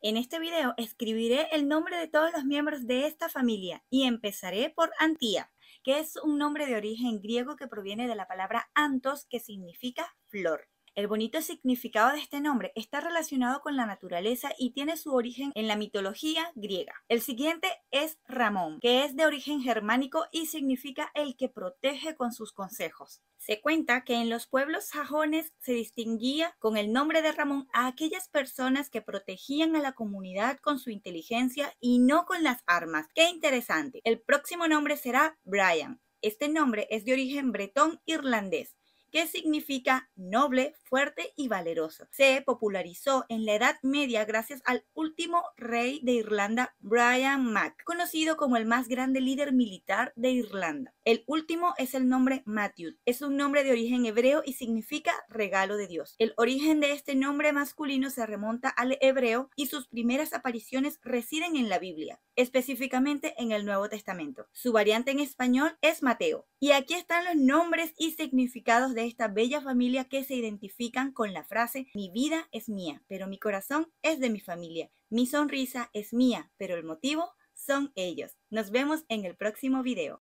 En este video escribiré el nombre de todos los miembros de esta familia y empezaré por Antía, que es un nombre de origen griego que proviene de la palabra antos, que significa flor. El bonito significado de este nombre está relacionado con la naturaleza y tiene su origen en la mitología griega. El siguiente es Ramón, que es de origen germánico y significa el que protege con sus consejos. Se cuenta que en los pueblos sajones se distinguía con el nombre de Ramón a aquellas personas que protegían a la comunidad con su inteligencia y no con las armas. ¡Qué interesante! El próximo nombre será Brian. Este nombre es de origen bretón irlandés que significa noble, fuerte y valeroso. Se popularizó en la Edad Media gracias al último rey de Irlanda, Brian Mac, conocido como el más grande líder militar de Irlanda. El último es el nombre Matthew. Es un nombre de origen hebreo y significa regalo de Dios. El origen de este nombre masculino se remonta al hebreo y sus primeras apariciones residen en la Biblia, específicamente en el Nuevo Testamento. Su variante en español es Mateo. Y aquí están los nombres y significados de esta bella familia que se identifican con la frase mi vida es mía, pero mi corazón es de mi familia. Mi sonrisa es mía, pero el motivo son ellos. Nos vemos en el próximo video.